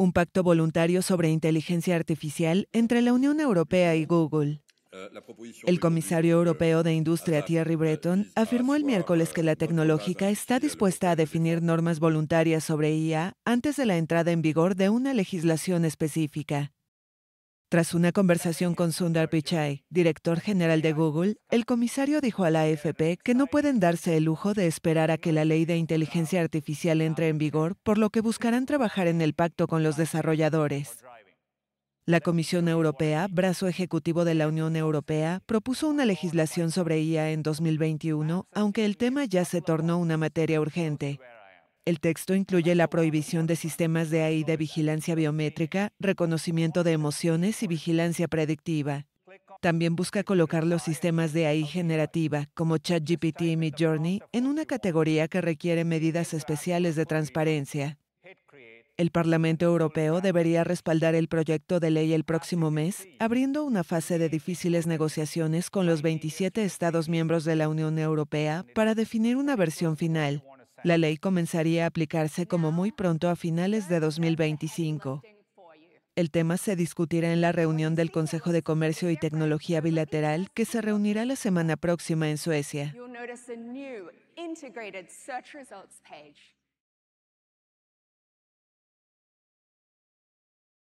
un pacto voluntario sobre inteligencia artificial entre la Unión Europea y Google. El comisario europeo de Industria Thierry Breton afirmó el miércoles que la tecnológica está dispuesta a definir normas voluntarias sobre IA antes de la entrada en vigor de una legislación específica. Tras una conversación con Sundar Pichai, director general de Google, el comisario dijo a la AFP que no pueden darse el lujo de esperar a que la ley de inteligencia artificial entre en vigor, por lo que buscarán trabajar en el pacto con los desarrolladores. La Comisión Europea, brazo ejecutivo de la Unión Europea, propuso una legislación sobre IA en 2021, aunque el tema ya se tornó una materia urgente. El texto incluye la prohibición de sistemas de AI de vigilancia biométrica, reconocimiento de emociones y vigilancia predictiva. También busca colocar los sistemas de AI generativa, como ChatGPT y Midjourney, en una categoría que requiere medidas especiales de transparencia. El Parlamento Europeo debería respaldar el proyecto de ley el próximo mes, abriendo una fase de difíciles negociaciones con los 27 Estados miembros de la Unión Europea para definir una versión final. La ley comenzaría a aplicarse como muy pronto a finales de 2025. El tema se discutirá en la reunión del Consejo de Comercio y Tecnología Bilateral que se reunirá la semana próxima en Suecia.